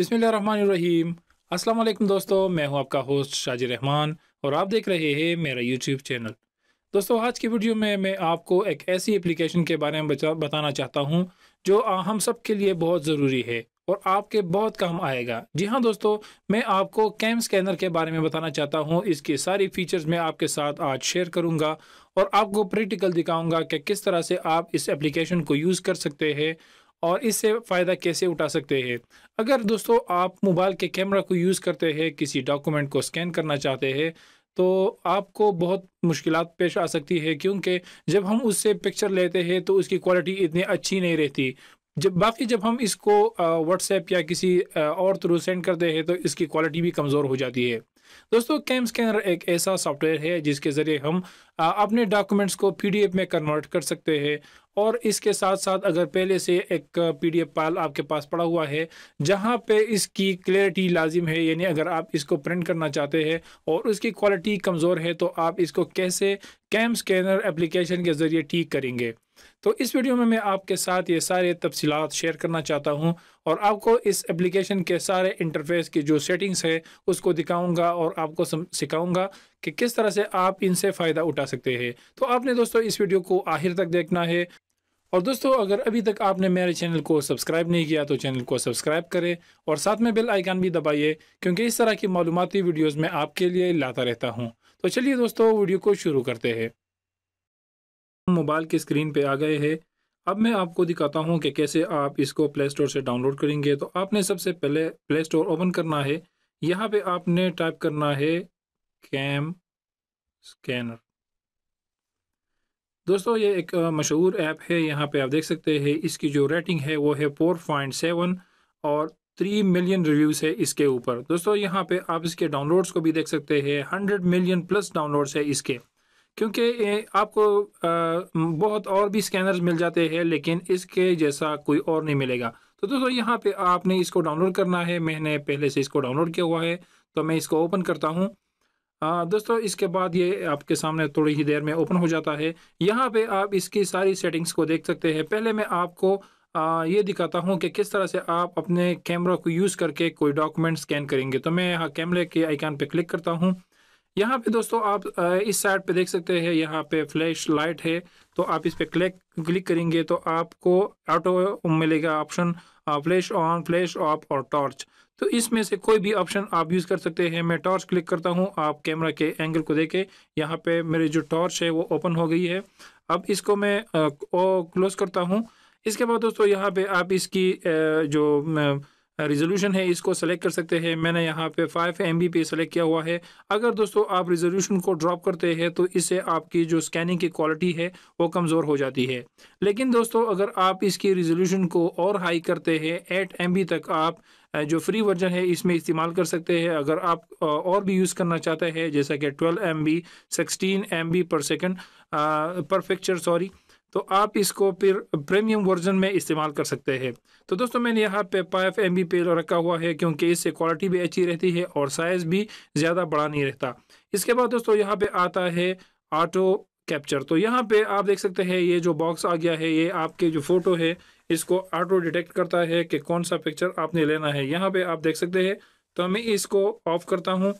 बिसमीम अस्सलाम वालेकुम दोस्तों मैं हूं आपका होस्ट शाजी रहमान और आप देख रहे हैं मेरा यूट्यूब चैनल दोस्तों आज की वीडियो में मैं आपको एक ऐसी एप्लीकेशन के बारे में बताना चाहता हूं जो हम सब के लिए बहुत ज़रूरी है और आपके बहुत काम आएगा जी हाँ दोस्तों मैं आपको कैम स्कैनर के बारे में बताना चाहता हूँ इसकी सारी फीचर्स मैं आपके साथ आज शेयर करूँगा और आपको प्रैक्टिकल दिखाऊँगा कि किस तरह से आप इस एप्लीकेशन को यूज़ कर सकते हैं और इससे फ़ायदा कैसे उठा सकते हैं अगर दोस्तों आप मोबाइल के कैमरा को यूज़ करते हैं किसी डॉक्यूमेंट को स्कैन करना चाहते हैं तो आपको बहुत मुश्किल पेश आ सकती है क्योंकि जब हम उससे पिक्चर लेते हैं तो उसकी क्वालिटी इतनी अच्छी नहीं रहती जब बाकी जब हम इसको व्हाट्सएप या किसी और थ्रू सेंड करते हैं तो इसकी क्वालिटी भी कमज़ोर हो जाती है दोस्तों कैम स्कैनर एक ऐसा सॉफ्टवेयर है जिसके ज़रिए हम अपने डॉक्यूमेंट्स को पीडीएफ में कन्वर्ट कर सकते हैं और इसके साथ साथ अगर पहले से एक पीडीएफ फाइल आपके पास पड़ा हुआ है जहाँ पे इसकी क्लैरिटी लाजिम है यानी अगर आप इसको प्रिंट करना चाहते हैं और उसकी क्वालिटी कमज़ोर है तो आप इसको कैसे कैम स्कैनर एप्लीकेशन के ज़रिए ठीक करेंगे तो इस वीडियो में मैं आपके साथ ये सारे तफसीत शेयर करना चाहता हूँ और आपको इस एप्लीकेशन के सारे इंटरफेस की जो सेटिंग्स है उसको दिखाऊंगा और आपको सिखाऊंगा कि किस तरह से आप इनसे फ़ायदा उठा सकते हैं तो आपने दोस्तों इस वीडियो को आखिर तक देखना है और दोस्तों अगर अभी तक आपने मेरे चैनल को सब्सक्राइब नहीं किया तो चैनल को सब्सक्राइब करें और साथ में बेल आइकन भी दबाइए क्योंकि इस तरह की मालूमती वीडियोज़ में आपके लिए लाता रहता हूँ तो चलिए दोस्तों वीडियो को शुरू करते हैं मोबाइल की स्क्रीन पे आ गए हैं अब मैं आपको दिखाता हूँ कि कैसे आप इसको प्ले स्टोर से डाउनलोड करेंगे तो आपने सबसे पहले प्ले स्टोर ओपन करना है यहाँ पर आपने टाइप करना है कैम स्कैनर दोस्तों ये एक मशहूर ऐप है यहाँ पे आप देख सकते हैं इसकी जो रेटिंग है वो है फोर पॉइंट सेवन और थ्री मिलियन रिव्यूज़ है इसके ऊपर दोस्तों यहाँ पे आप इसके डाउनलोड्स को भी देख सकते हैं हंड्रेड मिलियन प्लस डाउनलोड्स है इसके क्योंकि आपको बहुत और भी स्कैनर्स मिल जाते हैं लेकिन इसके जैसा कोई और नहीं मिलेगा तो दोस्तों यहाँ पर आपने इसको डाउनलोड करना है मैंने पहले से इसको डाउनलोड किया हुआ है तो मैं इसको ओपन करता हूँ आ, दोस्तों इसके बाद ये आपके सामने थोड़ी ही देर में ओपन हो जाता है यहाँ पे आप इसकी सारी सेटिंग्स को देख सकते हैं पहले मैं आपको आ, ये दिखाता हूँ कि किस तरह से आप अपने कैमरा को यूज़ करके कोई डॉक्यूमेंट स्कैन करेंगे तो मैं यहाँ कैमरे के आइकान पे क्लिक करता हूँ यहाँ पे दोस्तों आप इस साइड पे देख सकते हैं यहाँ पे फ्लैश लाइट है तो आप इस पर क्लिक क्लिक करेंगे तो आपको ऑटो मिलेगा option flash on flash off और टॉर्च तो इसमें से कोई भी ऑप्शन आप यूज़ कर सकते हैं मैं टॉर्च क्लिक करता हूं आप कैमरा के एंगल को देखें यहाँ पे मेरी जो टॉर्च है वो ओपन हो गई है अब इसको मैं क्लोज़ करता हूँ इसके बाद दोस्तों यहाँ पे आप इसकी जो रिजोल्यूशन है इसको सेलेक्ट कर सकते हैं मैंने यहाँ पे 5 एम बी पे सेलेक्ट किया हुआ है अगर दोस्तों आप रिजोल्यूशन को ड्रॉप करते हैं तो इससे आपकी जो स्कैनिंग की क्वालिटी है वो कमज़ोर हो जाती है लेकिन दोस्तों अगर आप इसकी रिजोल्यूशन को और हाई करते हैं एट एम तक आप जो फ्री वर्जन है इसमें इस्तेमाल कर सकते हैं अगर आप और भी यूज़ करना चाहते हैं जैसा कि twelve M B sixteen M B per second परफेक्चर सॉरी तो आप इसको फिर प्रीमियम वर्जन में इस्तेमाल कर सकते हैं तो दोस्तों मैंने यहाँ पे पाइफ एम बी पे रखा हुआ है क्योंकि इससे क्वालिटी भी अच्छी रहती है और साइज़ भी ज़्यादा बड़ा नहीं रहता इसके बाद दोस्तों यहाँ पे आता है ऑटो कैप्चर तो यहाँ पे आप देख सकते हैं ये जो बॉक्स आ गया है ये आपके जो फ़ोटो है इसको ऑटो डिटेक्ट करता है कि कौन सा पिक्चर आपने लेना है यहाँ पे आप देख सकते हैं तो मैं इसको ऑफ करता हूँ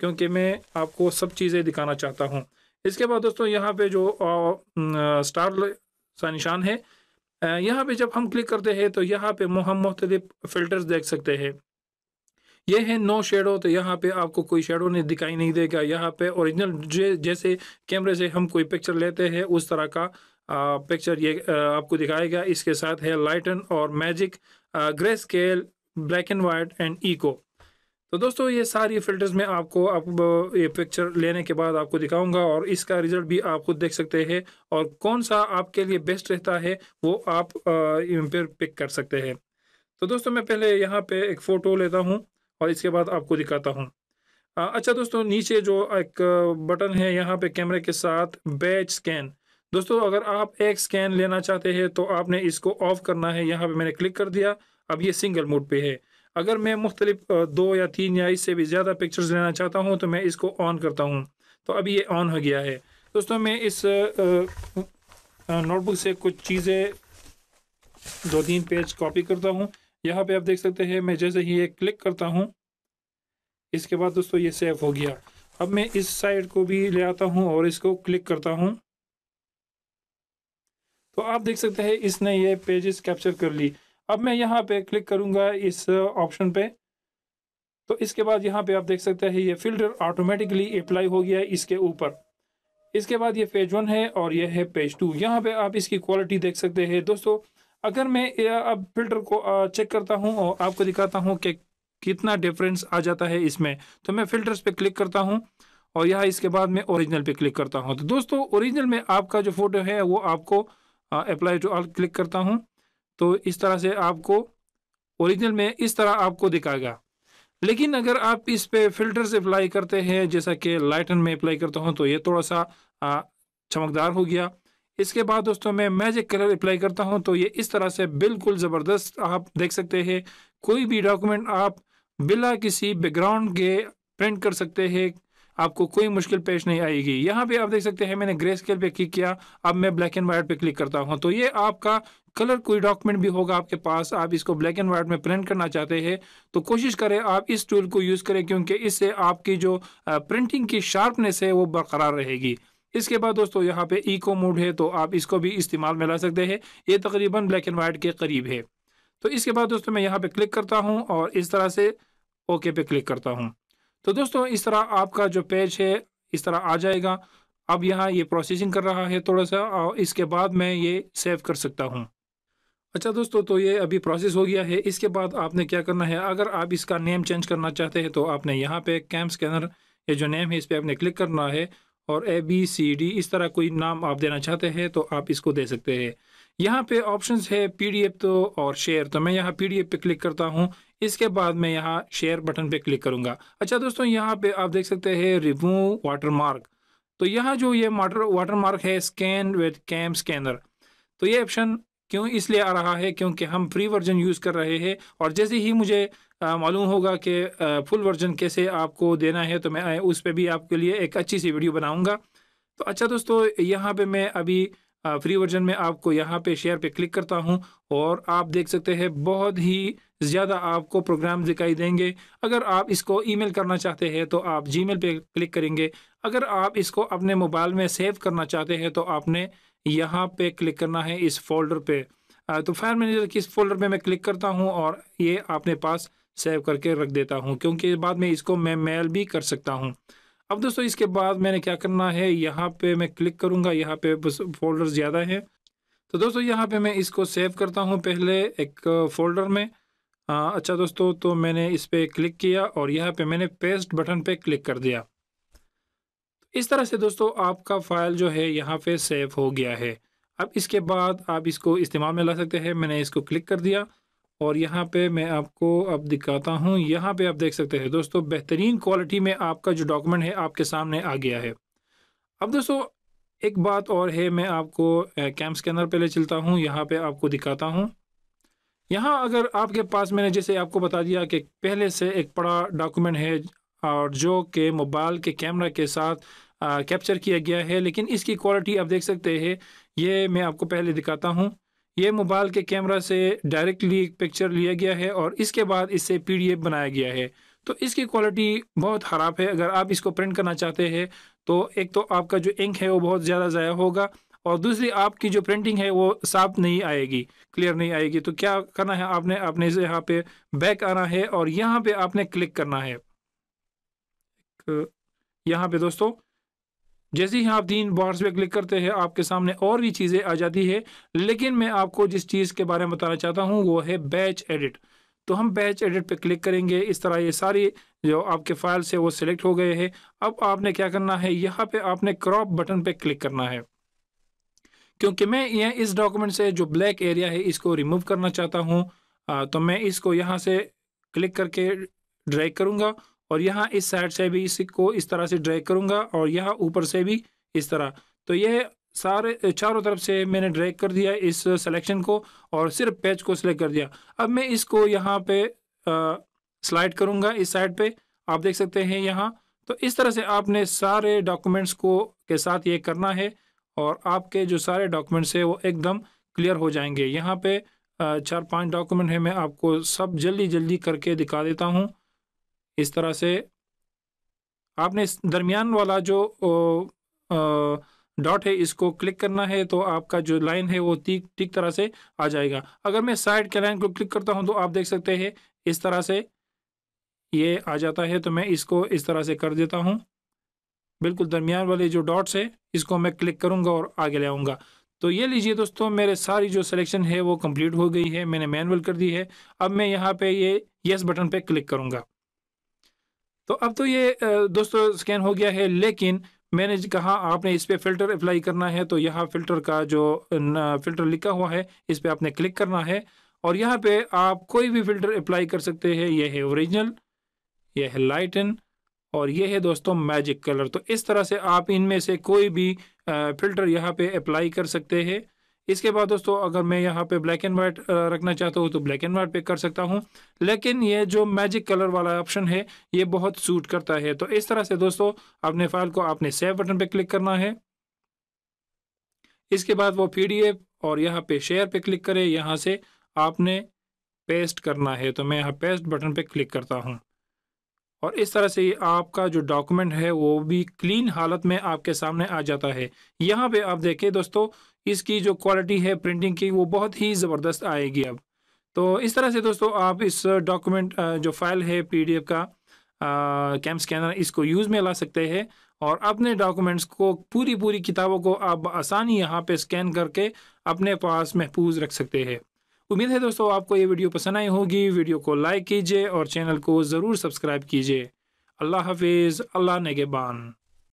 क्योंकि मैं आपको सब चीज़ें दिखाना चाहता हूँ इसके बाद दोस्तों यहाँ पे जो स्टार सा निशान है यहाँ पे जब हम क्लिक करते हैं तो यहाँ पे हम मुख्तलिफ फिल्टर्स देख सकते हैं ये है नो शेडो तो यहाँ पे आपको कोई शेडो नहीं दिखाई नहीं देगा यहाँ पे ओरिजिनल जैसे कैमरे से हम कोई पिक्चर लेते हैं उस तरह का पिक्चर ये आपको दिखाएगा इसके साथ है लाइटन और magic grey scale black and white and eco तो दोस्तों ये सारी फिल्टर्स में आपको आप ये पिक्चर लेने के बाद आपको दिखाऊंगा और इसका रिजल्ट भी आप खुद देख सकते हैं और कौन सा आपके लिए बेस्ट रहता है वो आप फिर पिक कर सकते हैं तो दोस्तों मैं पहले यहाँ पे एक फ़ोटो लेता हूँ और इसके बाद आपको दिखाता हूँ अच्छा दोस्तों नीचे जो एक बटन है यहाँ पे कैमरे के साथ बैच स्कैन दोस्तों अगर आप एक स्कैन लेना चाहते हैं तो आपने इसको ऑफ करना है यहाँ पे मैंने क्लिक कर दिया अब ये सिंगल मोड पे है अगर मैं मुख्तलिफ दो या तीन या इससे भी ज़्यादा पिक्चर्स लेना चाहता हूँ तो मैं इसको ऑन करता हूँ तो अभी ये ऑन हो गया है दोस्तों मैं इस नोटबुक से कुछ चीज़ें दो तीन पेज कॉपी करता हूँ यहाँ पे आप देख सकते हैं मैं जैसे ही ये क्लिक करता हूँ इसके बाद दोस्तों ये सेव हो गया अब मैं इस साइड को भी ले आता हूँ और इसको क्लिक करता हूँ तो आप देख सकते हैं इसने ये पेजेस कैप्चर कर ली अब मैं यहाँ पे क्लिक करूँगा इस ऑप्शन uh, पे तो इसके बाद यहाँ पे आप देख सकते हैं ये फिल्टर ऑटोमेटिकली अप्लाई हो गया है इसके ऊपर इसके बाद ये पेज वन है और ये है पेज टू यहाँ पे आप इसकी क्वालिटी देख सकते हैं दोस्तों अगर मैं uh, अब फिल्टर को चेक uh, करता हूँ और आपको दिखाता हूँ कि कितना डिफरेंस आ जाता है इसमें तो मैं फिल्टर्स पे क्लिक करता हूँ और यहाँ इसके बाद मैं ओरिजिनल पे क्लिक करता हूँ तो दोस्तों ओरिजिनल में आपका जो फोटो है वो आपको अप्लाई टू ऑल क्लिक करता हूँ तो इस तरह से आपको ओरिजिनल में इस तरह आपको दिखाएगा लेकिन अगर आप इस पे से अप्लाई करते हैं जैसा कि लाइटन में अप्लाई करता हूँ तो ये थोड़ा सा चमकदार हो गया इसके बाद दोस्तों मैं मैजिक कलर अप्लाई करता हूँ तो ये इस तरह से बिल्कुल ज़बरदस्त आप देख सकते हैं कोई भी डॉक्यूमेंट आप बिला किसी बैकग्राउंड के प्रिंट कर सकते हैं आपको कोई मुश्किल पेश नहीं आएगी यहाँ पे आप देख सकते हैं मैंने ग्रे स्केल पे क्लिक किया अब मैं ब्लैक एंड वाइट पे क्लिक करता हूँ तो ये आपका कलर कोई डॉक्यूमेंट भी होगा आपके पास आप इसको ब्लैक एंड वाइट में प्रिंट करना चाहते हैं तो कोशिश करें आप इस टूल को यूज़ करें क्योंकि इससे आपकी जो प्रिंटिंग की शार्पनेस है वो बरकरार रहेगी इसके बाद दोस्तों यहाँ पे इको मोड है तो आप इसको भी इस्तेमाल में ला सकते हैं ये तकरीबन ब्लैक एंड वाइट के करीब है तो इसके बाद दोस्तों मैं यहाँ पे क्लिक करता हूँ और इस तरह से ओके पे क्लिक करता हूँ तो दोस्तों इस तरह आपका जो पेज है इस तरह आ जाएगा अब यहाँ ये प्रोसेसिंग कर रहा है थोड़ा सा और इसके बाद मैं ये सेव कर सकता हूँ अच्छा दोस्तों तो ये अभी प्रोसेस हो गया है इसके बाद आपने क्या करना है अगर आप इसका नेम चेंज करना चाहते हैं तो आपने यहाँ पे कैम स्कैनर ये जो नेम है इस पर आपने क्लिक करना है और ए बी सी डी इस तरह कोई नाम आप देना चाहते हैं तो आप इसको दे सकते हैं यहाँ पे ऑप्शंस है पीडीएफ तो और शेयर तो मैं यहाँ पीडीएफ पे क्लिक करता हूँ इसके बाद मैं यहाँ शेयर बटन पे क्लिक करूँगा अच्छा दोस्तों यहाँ पे आप देख सकते हैं रिमूव वाटरमार्क तो यहाँ जो ये वाटर वाटरमार्क है स्कैन विद कैम स्कैनर तो ये ऑप्शन क्यों इसलिए आ रहा है क्योंकि हम फ्री वर्जन यूज़ कर रहे हैं और जैसे ही मुझे मालूम होगा कि फुल वर्जन कैसे आपको देना है तो मैं उस पर भी आपके लिए एक अच्छी सी वीडियो बनाऊँगा तो अच्छा दोस्तों यहाँ पे मैं अभी फ्री वर्जन में आपको यहाँ पे शेयर पे क्लिक करता हूँ और आप देख सकते हैं बहुत ही ज़्यादा आपको प्रोग्राम दिखाई देंगे अगर आप इसको ईमेल करना चाहते हैं तो आप जीमेल पे क्लिक करेंगे अगर आप इसको अपने मोबाइल में सेव करना चाहते हैं तो आपने यहाँ पे क्लिक करना है इस फोल्डर पे तो फायर मैनेजर किस इस फोल्डर पे मैं क्लिक करता हूँ और ये अपने पास सेव करके रख देता हूँ क्योंकि बाद में इसको मैं मेल भी कर सकता हूँ अब दोस्तों इसके बाद मैंने क्या करना है यहाँ पे मैं क्लिक करूँगा यहाँ पे फोल्डर ज़्यादा है तो दोस्तों यहाँ पे मैं इसको सेव करता हूँ पहले एक फोल्डर में आ, अच्छा दोस्तों तो मैंने इस पर क्लिक किया और यहाँ पे मैंने पेस्ट बटन पे क्लिक कर दिया इस तरह से दोस्तों आपका फाइल जो है यहाँ पे सेव हो गया है अब इसके बाद आप इसको इस्तेमाल में ला सकते हैं मैंने इसको क्लिक कर दिया और यहाँ पे मैं आपको अब दिखाता हूँ यहाँ पे आप देख सकते हैं दोस्तों बेहतरीन क्वालिटी में आपका जो डॉक्यूमेंट है आपके सामने आ गया है अब दोस्तों एक बात और है मैं आपको कैम स्कैनर पे ले चलता हूँ यहाँ पे आपको दिखाता हूँ यहाँ अगर आपके पास मैंने जैसे आपको बता दिया कि पहले से एक बड़ा डॉक्यूमेंट है और जो कि मोबाइल के कैमरा के साथ कैप्चर किया गया है लेकिन इसकी क्वालिटी आप देख सकते हैं ये मैं आपको पहले दिखाता हूँ ये मोबाइल के कैमरा से डायरेक्टली पिक्चर लिया गया है और इसके बाद इससे पीडीएफ बनाया गया है तो इसकी क्वालिटी बहुत ख़राब है अगर आप इसको प्रिंट करना चाहते हैं तो एक तो आपका जो इंक है वो बहुत ज़्यादा ज़ाया होगा और दूसरी आपकी जो प्रिंटिंग है वो साफ नहीं आएगी क्लियर नहीं आएगी तो क्या करना है आपने आपने इसे यहाँ पे बैक आना है और यहाँ पे आपने क्लिक करना है यहाँ पे दोस्तों जैसे ही आप तीन बॉर्डर्स पे क्लिक करते हैं आपके सामने और भी चीज़ें आ जाती है लेकिन मैं आपको जिस चीज़ के बारे में बताना चाहता हूँ वो है बैच एडिट तो हम बैच एडिट पे क्लिक करेंगे इस तरह ये सारी जो आपके फाइल्स है वो सिलेक्ट हो गए हैं अब आपने क्या करना है यहाँ पे आपने क्रॉप बटन पे क्लिक करना है क्योंकि मैं यह इस डॉक्यूमेंट से जो ब्लैक एरिया है इसको रिमूव करना चाहता हूँ तो मैं इसको यहाँ से क्लिक करके ड्रैग करूँगा और यहाँ इस साइड से भी इसको इस तरह से ड्रैग करूँगा और यहाँ ऊपर से भी इस तरह तो यह सारे चारों तरफ से मैंने ड्रैग कर दिया इस सिलेक्शन को और सिर्फ पेज को सिलेक्ट कर दिया अब मैं इसको यहाँ पे स्लाइड करूँगा इस साइड पे आप देख सकते हैं यहाँ तो इस तरह से आपने सारे डॉक्यूमेंट्स को के साथ ये करना है और आपके जो सारे डॉक्यूमेंट्स है वो एकदम क्लियर हो जाएंगे यहाँ पे चार पांच डॉक्यूमेंट है मैं आपको सब जल्दी जल्दी करके दिखा देता हूँ इस तरह से आपने इस दरमियान वाला जो डॉट है इसको क्लिक करना है तो आपका जो लाइन है वो ठीक ठीक तरह से आ जाएगा अगर मैं साइड के लाइन को क्लिक करता हूँ तो आप देख सकते हैं इस तरह से ये आ जाता है तो मैं इसको इस तरह से कर देता हूँ बिल्कुल दरमियान वाले जो डॉट्स है इसको मैं क्लिक करूँगा और आगे ले आऊँगा तो ये लीजिए दोस्तों मेरे सारी जो सिलेक्शन है वो कंप्लीट हो गई है मैंने मैनुअल कर दी है अब मैं यहाँ पे ये यस बटन पे क्लिक करूँगा तो अब तो ये दोस्तों स्कैन हो गया है लेकिन मैंने कहा आपने इस पर फ़िल्टर अप्लाई करना है तो यहाँ फ़िल्टर का जो फ़िल्टर लिखा हुआ है इस पर आपने क्लिक करना है और यहाँ पे आप कोई भी फ़िल्टर अप्लाई कर सकते हैं यह है ओरिजिनल यह है लाइटन और यह है दोस्तों मैजिक कलर तो इस तरह से आप इनमें से कोई भी फ़िल्टर यहाँ पे अप्लाई कर सकते हैं इसके बाद दोस्तों अगर मैं यहाँ पे ब्लैक एंड व्हाइट रखना चाहता हूँ तो ब्लैक एंड वाइट पे कर सकता हूँ लेकिन ये जो मैजिक कलर वाला ऑप्शन है ये बहुत सूट करता है तो इस तरह से दोस्तों अपने फाइल को आपने सेव बटन पे क्लिक करना है इसके बाद वो पी और यहाँ पे शेयर पे क्लिक करे यहाँ से आपने पेस्ट करना है तो मैं यहाँ पेस्ट बटन पे क्लिक करता हूँ और इस तरह से आपका जो डॉक्यूमेंट है वो भी क्लीन हालत में आपके सामने आ जाता है यहाँ पे आप देखें दोस्तों इसकी जो क्वालिटी है प्रिंटिंग की वो बहुत ही ज़बरदस्त आएगी अब तो इस तरह से दोस्तों आप इस डॉक्यूमेंट जो फाइल है पीडीएफ का कैम स्कैनर इसको यूज़ में ला सकते हैं और अपने डॉक्यूमेंट्स को पूरी पूरी किताबों को आप आसानी यहाँ पे स्कैन करके अपने पास महफूज रख सकते हैं उम्मीद है दोस्तों आपको ये वीडियो पसंद आई होगी वीडियो को लाइक कीजिए और चैनल को ज़रूर सब्सक्राइब कीजिए अल्लाह हाफिज़ अल्लाह नगेबान